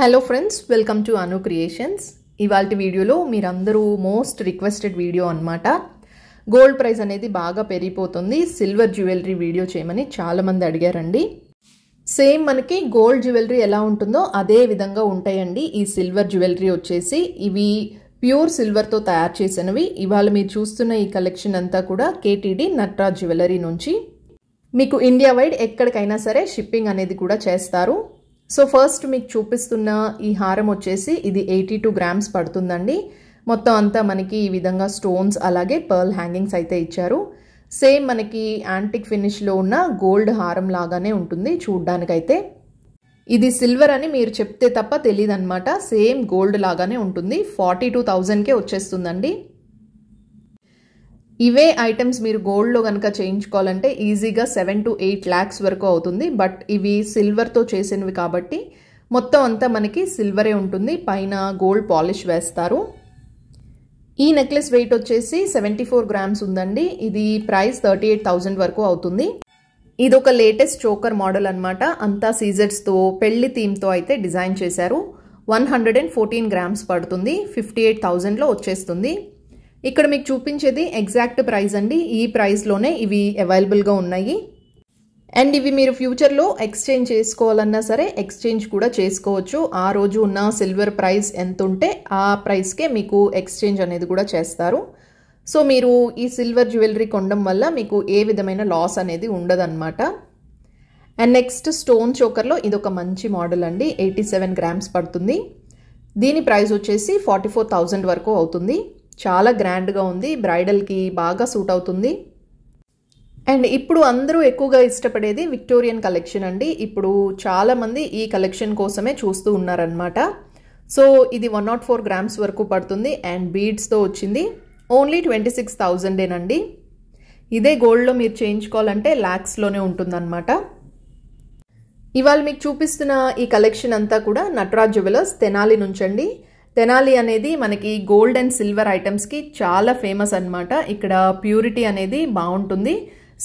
hello friends welcome to Anu creations ఇవాళ వీడియోలో మీరందరూ మోస్ట్ రిక్వెస్టెడ్ వీడియో అనమాట గోల్డ్ ప్రైస్ అనేది బాగా పెరిగిపోతుంది సిల్వర్ జ్యువెలరీ వీడియో చేయమని చాలామంది అడిగారండి సేమ్ మనకి గోల్డ్ జ్యువెలరీ ఎలా ఉంటుందో అదే విధంగా ఉంటాయండి ఈ సిల్వర్ జ్యువెలరీ వచ్చేసి ఇవి ప్యూర్ సిల్వర్తో తయారు చేసినవి ఇవాళ మీరు చూస్తున్న ఈ కలెక్షన్ అంతా కూడా కేటీడీ నట్రాజ్ జ్యువెలరీ నుంచి మీకు ఇండియా వైడ్ ఎక్కడికైనా సరే షిప్పింగ్ అనేది కూడా చేస్తారు సో ఫస్ట్ మీకు చూపిస్తున్న ఈ హారం వచ్చేసి ఇది ఎయిటీ టూ గ్రామ్స్ పడుతుందండి మొత్తం అంతా మనకి ఈ విధంగా స్టోన్స్ అలాగే పర్ల్ హ్యాంగింగ్స్ అయితే ఇచ్చారు సేమ్ మనకి యాంటిక్ ఫినిష్లో ఉన్న గోల్డ్ హారం లాగానే ఉంటుంది చూడ్డానికైతే ఇది సిల్వర్ అని మీరు చెప్తే తప్ప తెలియదన్నమాట సేమ్ గోల్డ్ లాగానే ఉంటుంది ఫార్టీ టూ థౌజండ్కే వచ్చేస్తుందండి ఇవే ఐటమ్స్ మీరు గోల్డ్లో కనుక చేయించుకోవాలంటే ఈజీగా సెవెన్ టు ఎయిట్ ల్యాక్స్ వరకు అవుతుంది బట్ ఇవి సిల్వర్తో చేసినవి కాబట్టి మొత్తం అంతా మనకి సిల్వరే ఉంటుంది పైన గోల్డ్ పాలిష్ వేస్తారు ఈ నెక్లెస్ వెయిట్ వచ్చేసి సెవెంటీ ఫోర్ గ్రామ్స్ ఉందండి ఇది ప్రైస్ థర్టీ ఎయిట్ థౌజండ్ వరకు అవుతుంది ఇది ఒక లేటెస్ట్ చోకర్ మోడల్ అనమాట అంతా సీజర్స్తో పెళ్లి థీమ్తో అయితే డిజైన్ చేశారు one hundred and fourteen grams పడుతుంది ఫిఫ్టీ ఎయిట్ థౌజండ్లో వచ్చేస్తుంది ఇక్కడ మీకు చూపించేది ఎగ్జాక్ట్ ప్రైస్ అండి ఈ ప్రైస్లోనే ఇవి అవైలబుల్గా ఉన్నాయి అండ్ ఇవి మీరు ఫ్యూచర్లో ఎక్స్చేంజ్ చేసుకోవాలన్నా సరే ఎక్స్చేంజ్ కూడా చేసుకోవచ్చు ఆ రోజు ఉన్న సిల్వర్ ప్రైస్ ఎంత ఉంటే ఆ ప్రైస్కే మీకు ఎక్స్చేంజ్ అనేది కూడా చేస్తారు సో మీరు ఈ సిల్వర్ జ్యువెలరీ కొనడం వల్ల మీకు ఏ విధమైన లాస్ అనేది ఉండదన్నమాట అండ్ నెక్స్ట్ స్టోన్ చోకర్లో ఇది ఒక మంచి మోడల్ అండి ఎయిటీ సెవెన్ గ్రామ్స్ పడుతుంది దీని ప్రైస్ వచ్చేసి ఫార్టీ ఫోర్ థౌజండ్ వరకు అవుతుంది చాలా గ్రాండ్గా ఉంది బ్రైడల్కి బాగా సూట్ అవుతుంది అండ్ ఇప్పుడు అందరూ ఎక్కువగా ఇష్టపడేది విక్టోరియన్ కలెక్షన్ అండి ఇప్పుడు చాలామంది ఈ కలెక్షన్ కోసమే చూస్తూ ఉన్నారనమాట సో ఇది వన్ నాట్ ఫోర్ గ్రామ్స్ వరకు పడుతుంది అండ్ బీడ్స్తో వచ్చింది ఓన్లీ ట్వంటీ సిక్స్ థౌజండేనండి ఇదే గోల్డ్లో మీరు చేయించుకోవాలంటే ల్యాక్స్లోనే ఉంటుందన్నమాట ఇవాళ మీకు చూపిస్తున్న ఈ కలెక్షన్ అంతా కూడా నటరాజ్ జ్యువెలర్స్ తెనాలి నుంచండి తెనాలి అనేది మనకి గోల్డ్ అండ్ సిల్వర్ ఐటమ్స్కి చాలా ఫేమస్ అనమాట ఇక్కడ ప్యూరిటీ అనేది బాగుంటుంది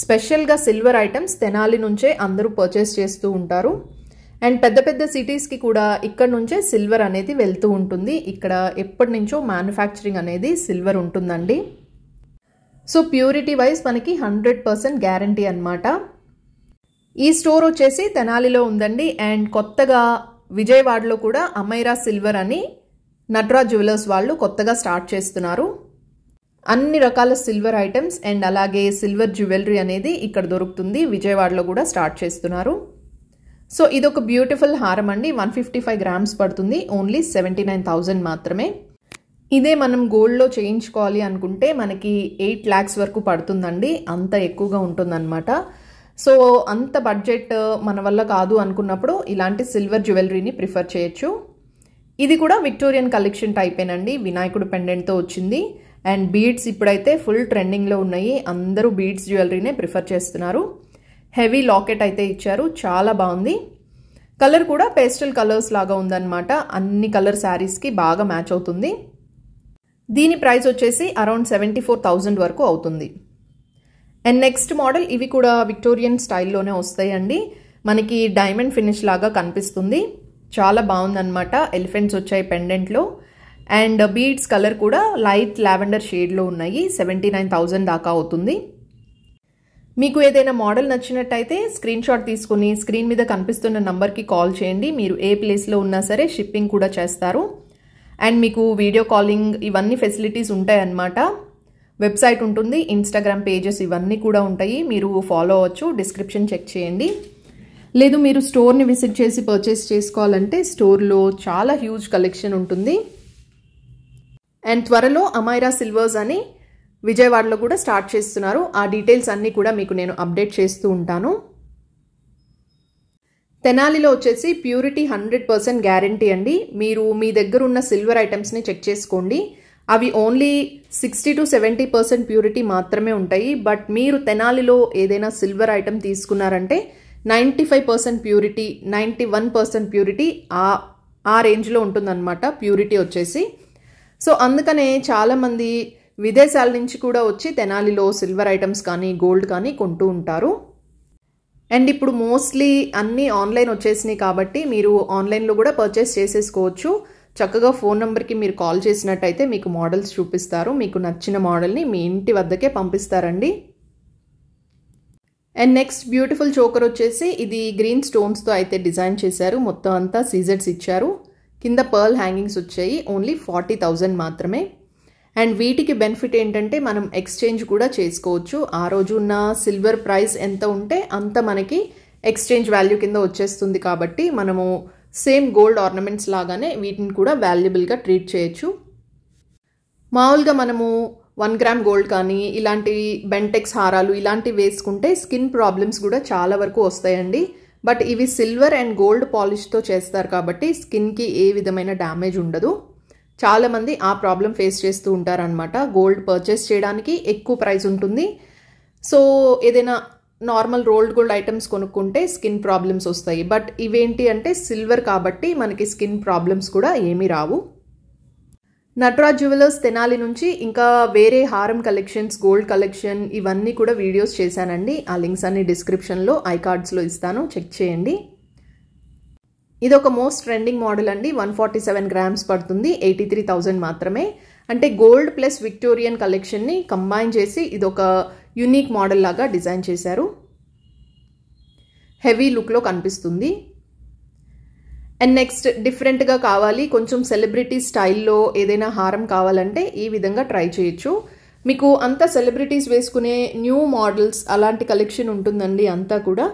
స్పెషల్గా సిల్వర్ ఐటమ్స్ తెనాలి నుంచే అందరూ పర్చేస్ చేస్తూ ఉంటారు అండ్ పెద్ద పెద్ద సిటీస్కి కూడా ఇక్కడ నుంచే సిల్వర్ అనేది వెళ్తూ ఉంటుంది ఇక్కడ ఎప్పటి నుంచో మ్యానుఫ్యాక్చరింగ్ అనేది సిల్వర్ ఉంటుందండి సో ప్యూరిటీ వైజ్ మనకి హండ్రెడ్ పర్సెంట్ గ్యారంటీ అనమాట ఈ స్టోర్ వచ్చేసి తెనాలిలో ఉందండి అండ్ కొత్తగా విజయవాడలో కూడా అమైరా సిల్వర్ అని నట్రా జ్యువెలర్స్ వాళ్ళు కొత్తగా స్టార్ట్ చేస్తున్నారు అన్ని రకాల సిల్వర్ ఐటమ్స్ అండ్ అలాగే సిల్వర్ జ్యువెలరీ అనేది ఇక్కడ దొరుకుతుంది విజయవాడలో కూడా స్టార్ట్ చేస్తున్నారు సో ఇది ఒక బ్యూటిఫుల్ హారం అండి వన్ ఫిఫ్టీ ఫైవ్ గ్రామ్స్ పడుతుంది ఓన్లీ సెవెంటీ నైన్ థౌజండ్ మాత్రమే ఇదే మనం గోల్డ్లో చేయించుకోవాలి అనుకుంటే మనకి ఎయిట్ ల్యాక్స్ వరకు పడుతుందండి అంత ఎక్కువగా ఉంటుందన్నమాట సో అంత బడ్జెట్ మన వల్ల కాదు అనుకున్నప్పుడు ఇలాంటి సిల్వర్ జ్యువెలరీని ప్రిఫర్ చేయొచ్చు ఇది కూడా విక్టోరియన్ కలెక్షన్ టైపేనండి వినాయకుడు పెండెంట్తో వచ్చింది అండ్ బీడ్స్ ఇప్పుడైతే ఫుల్ ట్రెండింగ్లో ఉన్నాయి అందరూ బీడ్స్ జ్యువెలరీనే ప్రిఫర్ చేస్తున్నారు హెవీ లాకెట్ అయితే ఇచ్చారు చాలా బాగుంది కలర్ కూడా పేస్టల్ కలర్స్ లాగా ఉందన్నమాట అన్ని కలర్ శారీస్కి బాగా మ్యాచ్ అవుతుంది దీని ప్రైస్ వచ్చేసి అరౌండ్ సెవెంటీ ఫోర్ థౌజండ్ వరకు అవుతుంది అండ్ నెక్స్ట్ మోడల్ ఇవి కూడా విక్టోరియన్ స్టైల్లోనే వస్తాయండి మనకి డైమండ్ ఫినిష్ లాగా కనిపిస్తుంది చాలా బాగుందనమాట ఎలిఫెంట్స్ వచ్చాయి పెండెంట్లో అండ్ బీడ్స్ కలర్ కూడా లైట్ లావెండర్ షేడ్లో ఉన్నాయి సెవెంటీ నైన్ థౌజండ్ దాకా అవుతుంది మీకు ఏదైనా మోడల్ నచ్చినట్టయితే స్క్రీన్ షాట్ తీసుకుని స్క్రీన్ మీద కనిపిస్తున్న నంబర్కి కాల్ చేయండి మీరు ఏ ప్లేస్లో ఉన్నా సరే షిప్పింగ్ కూడా చేస్తారు అండ్ మీకు వీడియో కాలింగ్ ఇవన్నీ ఫెసిలిటీస్ ఉంటాయన్నమాట వెబ్సైట్ ఉంటుంది ఇన్స్టాగ్రామ్ పేజెస్ ఇవన్నీ కూడా ఉంటాయి మీరు ఫాలో అవ్వచ్చు డిస్క్రిప్షన్ చెక్ చేయండి లేదు మీరు స్టోర్ని విజిట్ చేసి పర్చేస్ చేసుకోవాలంటే స్టోర్లో చాలా హ్యూజ్ కలెక్షన్ ఉంటుంది అండ్ త్వరలో అమైరా సిల్వర్స్ అని విజయవాడలో కూడా స్టార్ట్ చేస్తున్నారు ఆ డీటెయిల్స్ అన్నీ కూడా మీకు నేను అప్డేట్ చేస్తూ ఉంటాను తెనాలిలో వచ్చేసి ప్యూరిటీ హండ్రెడ్ పర్సెంట్ గ్యారంటీ అండి మీరు మీ దగ్గర ఉన్న సిల్వర్ ఐటమ్స్ని చెక్ చేసుకోండి అవి only sixty two seventy percent purity మాత్రమే ఉంటాయి బట్ మీరు తెనాలిలో ఏదైనా సిల్వర్ ఐటమ్ తీసుకున్నారంటే ninety five percent purity ninety one percent purity ఆ ఆ రేంజ్లో ఉంటుందన్నమాట ప్యూరిటీ వచ్చేసి సో అందుకనే చాలామంది విదేశాల నుంచి కూడా వచ్చి తెనాలిలో సిల్వర్ ఐటమ్స్ కానీ గోల్డ్ కానీ కొంటూ ఉంటారు అండ్ ఇప్పుడు మోస్ట్లీ అన్నీ ఆన్లైన్ వచ్చేసినాయి కాబట్టి మీరు ఆన్లైన్లో కూడా పర్చేస్ చేసేసుకోవచ్చు చక్కగా ఫోన్ నెంబర్కి మీరు కాల్ చేసినట్టయితే మీకు మోడల్స్ చూపిస్తారు మీకు నచ్చిన మోడల్ని మీ ఇంటి వద్దకే పంపిస్తారండి అండ్ నెక్స్ట్ బ్యూటిఫుల్ చోకర్ వచ్చేసి ఇది గ్రీన్ స్టోన్స్తో అయితే డిజైన్ చేశారు మొత్తం అంతా సీజర్స్ ఇచ్చారు కింద పర్ల్ హ్యాంగింగ్స్ వచ్చాయి ఓన్లీ ఫార్టీ థౌజండ్ మాత్రమే అండ్ వీటికి బెనిఫిట్ ఏంటంటే మనం ఎక్స్చేంజ్ కూడా చేసుకోవచ్చు ఆ రోజు ఉన్న సిల్వర్ ప్రైస్ ఎంత ఉంటే అంత మనకి ఎక్స్చేంజ్ వాల్యూ కింద వచ్చేస్తుంది కాబట్టి మనము సేమ్ గోల్డ్ ఆర్నమెంట్స్ లాగానే వీటిని కూడా వాల్యుబుల్గా ట్రీట్ చేయొచ్చు మామూలుగా మనము వన్ గ్రామ్ గోల్డ్ కానీ ఇలాంటి బెంటెక్స్ హారాలు ఇలాంటివి వేసుకుంటే స్కిన్ ప్రాబ్లమ్స్ కూడా చాలా వరకు వస్తాయండి బట్ ఇవి సిల్వర్ అండ్ గోల్డ్ పాలిష్తో చేస్తారు కాబట్టి స్కిన్కి ఏ విధమైన డ్యామేజ్ ఉండదు చాలామంది ఆ ప్రాబ్లం ఫేస్ చేస్తూ ఉంటారనమాట గోల్డ్ పర్చేస్ చేయడానికి ఎక్కువ ప్రైస్ ఉంటుంది సో ఏదైనా నార్మల్ రోల్డ్ గోల్డ్ ఐటమ్స్ కొనుక్కుంటే స్కిన్ ప్రాబ్లమ్స్ వస్తాయి బట్ ఇవేంటి అంటే సిల్వర్ కాబట్టి మనకి స్కిన్ ప్రాబ్లమ్స్ కూడా ఏమీ రావు నటరాజ్ జ్యువెలర్స్ తెనాలి నుంచి ఇంకా వేరే హారం కలెక్షన్స్ గోల్డ్ కలెక్షన్ ఇవన్నీ కూడా వీడియోస్ చేశానండి ఆ లింక్స్ అన్ని డిస్క్రిప్షన్లో ఐ కార్డ్స్లో ఇస్తాను చెక్ చేయండి ఇది ఒక మోస్ట్ ట్రెండింగ్ మోడల్ అండి వన్ ఫార్టీ సెవెన్ గ్రామ్స్ పడుతుంది ఎయిటీ త్రీ మాత్రమే అంటే గోల్డ్ ప్లస్ విక్టోరియన్ కలెక్షన్ని కంబైన్ చేసి ఇది ఒక యునిక్ మోడల్ లాగా డిజైన్ చేశారు హెవీ లుక్లో కనిపిస్తుంది అండ్ నెక్స్ట్ డిఫరెంట్గా కావాలి కొంచెం సెలబ్రిటీ స్టైల్లో ఏదైనా హారం కావాలంటే ఈ విధంగా ట్రై చేయొచ్చు మీకు అంతా సెలబ్రిటీస్ వేసుకునే న్యూ మోడల్స్ అలాంటి కలెక్షన్ ఉంటుందండి అంతా కూడా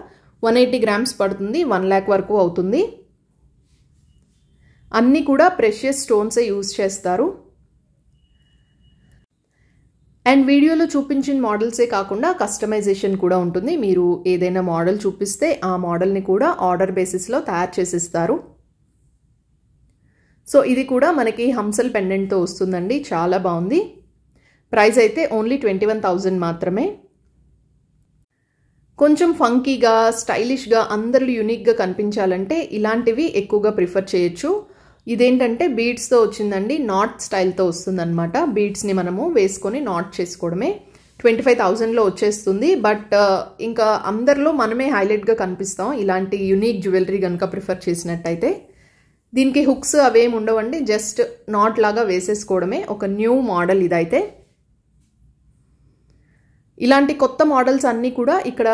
వన్ ఎయిటీ గ్రామ్స్ పడుతుంది వన్ ల్యాక్ వరకు అవుతుంది అన్నీ కూడా ప్రెషియస్ స్టోన్సే యూజ్ చేస్తారు అండ్ వీడియోలో చూపించిన మోడల్సే కాకుండా కస్టమైజేషన్ కూడా ఉంటుంది మీరు ఏదైనా మోడల్ చూపిస్తే ఆ మోడల్ని కూడా ఆర్డర్ బేసిస్లో తయారు చేసిస్తారు సో ఇది కూడా మనకి హంసల్ పెండెంట్తో వస్తుందండి చాలా బాగుంది ప్రైస్ అయితే ఓన్లీ ట్వంటీ వన్ థౌజండ్ మాత్రమే కొంచెం ఫంకీగా స్టైలిష్గా అందరూ యూనిక్గా కనిపించాలంటే ఇలాంటివి ఎక్కువగా ప్రిఫర్ చేయొచ్చు ఇదేంటంటే బీడ్స్తో వచ్చిందండి నాట్ స్టైల్తో వస్తుందన్నమాట బీడ్స్ని మనము వేసుకొని నాట్ చేసుకోవడమే ట్వంటీ ఫైవ్ థౌజండ్లో వచ్చేస్తుంది బట్ uh, ఇంకా అందరిలో మనమే హైలైట్గా కనిపిస్తాం ఇలాంటి యునిక్ జ్యువెలరీ కనుక ప్రిఫర్ చేసినట్టయితే దీనికి హుక్స్ అవేమి ఉండవండి జస్ట్ నాట్ లాగా వేసేసుకోవడమే ఒక న్యూ మోడల్ ఇదైతే ఇలాంటి కొత్త మోడల్స్ అన్నీ కూడా ఇక్కడ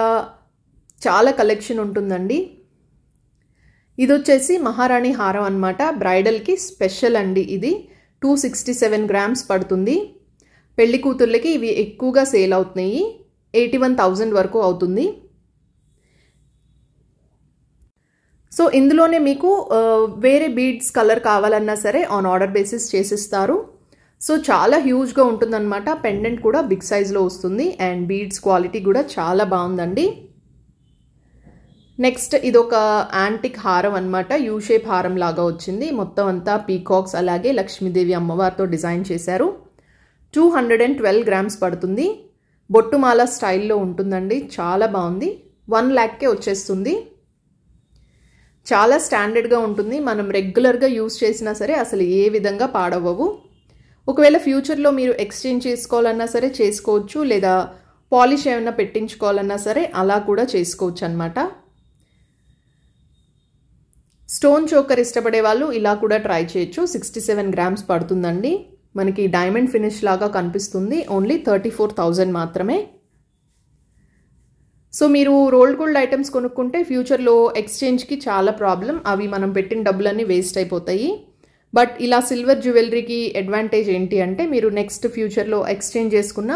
చాలా కలెక్షన్ ఉంటుందండి ఇది వచ్చేసి మహారాణి హారం అనమాట బ్రైడల్కి స్పెషల్ అండి ఇది టూ సిక్స్టీ సెవెన్ గ్రామ్స్ పడుతుంది పెళ్లి కూతుర్లకి ఇవి ఎక్కువగా సేల్ అవుతున్నాయి ఎయిటీ వన్ థౌజండ్ వరకు అవుతుంది సో ఇందులోనే మీకు వేరే బీడ్స్ కలర్ కావాలన్నా సరే ఆన్ ఆర్డర్ బేసిస్ చేసిస్తారు సో చాలా హ్యూజ్గా ఉంటుందన్నమాట పెండెంట్ కూడా బిగ్ సైజ్లో వస్తుంది అండ్ బీడ్స్ క్వాలిటీ కూడా చాలా బాగుందండి నెక్స్ట్ ఇది ఒక యాంటిక్ హారం అనమాట యూ షేప్ హారం లాగా వచ్చింది మొత్తం అంతా పీకాక్స్ అలాగే లక్ష్మీదేవి అమ్మవారితో డిజైన్ చేశారు two hundred and twelve grams పడుతుంది బొట్టుమాల స్టైల్లో ఉంటుందండి చాలా బాగుంది వన్ ల్యాక్కే వచ్చేస్తుంది చాలా స్టాండర్డ్గా ఉంటుంది మనం రెగ్యులర్గా యూస్ చేసినా సరే అసలు ఏ విధంగా పాడవ్వవు ఒకవేళ ఫ్యూచర్లో మీరు ఎక్స్చేంజ్ చేసుకోవాలన్నా సరే చేసుకోవచ్చు లేదా పాలిష్ ఏమైనా పెట్టించుకోవాలన్నా సరే అలా కూడా చేసుకోవచ్చు అనమాట స్టోన్ చోకర్ ఇష్టపడే వాళ్ళు ఇలా కూడా ట్రై చేయొచ్చు సిక్స్టీ సెవెన్ గ్రామ్స్ పడుతుందండి మనకి డైమండ్ ఫినిష్ లాగా కనిపిస్తుంది ఓన్లీ థర్టీ ఫోర్ థౌజండ్ మాత్రమే సో మీరు రోల్డ్ గోల్డ్ ఐటమ్స్ కొనుక్కుంటే ఫ్యూచర్లో ఎక్స్చేంజ్కి చాలా ప్రాబ్లం అవి మనం పెట్టిన డబ్బులన్నీ వేస్ట్ అయిపోతాయి బట్ ఇలా సిల్వర్ జ్యువెలరీకి అడ్వాంటేజ్ ఏంటి అంటే మీరు నెక్స్ట్ ఫ్యూచర్లో ఎక్స్చేంజ్ చేసుకున్న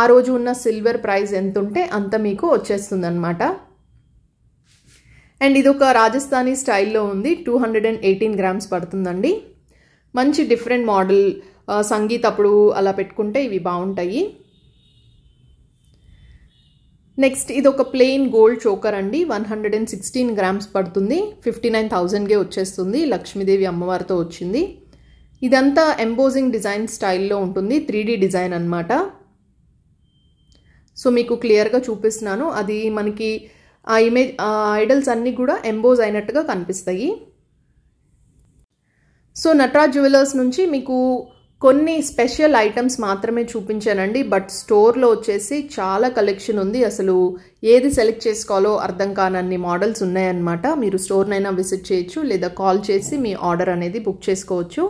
ఆ రోజు ఉన్న సిల్వర్ ప్రైస్ ఎంత ఉంటే అంత మీకు వచ్చేస్తుందన్నమాట అండ్ ఇది ఒక రాజస్థానీ స్టైల్లో ఉంది two hundred and eighteen grams పడుతుందండి మంచి డిఫరెంట్ మోడల్ సంగీత్ అప్పుడు అలా పెట్టుకుంటే ఇవి బాగుంటాయి నెక్స్ట్ ఇది ఒక ప్లెయిన్ గోల్డ్ చోకర్ అండి one hundred and sixteen grams పడుతుంది ఫిఫ్టీ నైన్ థౌజండ్కే వచ్చేస్తుంది లక్ష్మీదేవి అమ్మవారితో వచ్చింది ఇదంతా ఎంబోజింగ్ డిజైన్ స్టైల్లో ఉంటుంది త్రీ డిజైన్ అనమాట సో మీకు క్లియర్గా చూపిస్తున్నాను అది మనకి ఆ ఇమేజ్ ఆ ఐడల్స్ అన్నీ కూడా ఎంబోజ్ అయినట్టుగా కనిపిస్తాయి సో నటరాజ్ జ్యువెలర్స్ నుంచి మీకు కొన్ని స్పెషల్ ఐటమ్స్ మాత్రమే చూపించానండి బట్ స్టోర్లో వచ్చేసి చాలా కలెక్షన్ ఉంది అసలు ఏది సెలెక్ట్ చేసుకోవాలో అర్థం కానన్ని మోడల్స్ ఉన్నాయన్నమాట మీరు స్టోర్నైనా విజిట్ చేయొచ్చు లేదా కాల్ చేసి మీ ఆర్డర్ అనేది బుక్ చేసుకోవచ్చు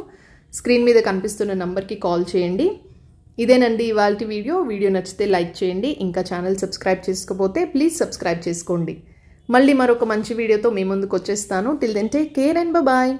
స్క్రీన్ మీద కనిపిస్తున్న నెంబర్కి కాల్ చేయండి ఇదేనండి ఇవాళ వీడియో వీడియో నచ్చితే లైక్ చేయండి ఇంకా ఛానల్ సబ్స్క్రైబ్ చేసుకోపోతే ప్లీజ్ సబ్స్క్రైబ్ చేసుకోండి మళ్ళీ మరొక మంచి వీడియోతో మీ ముందుకు వచ్చేస్తాను till then take care and bye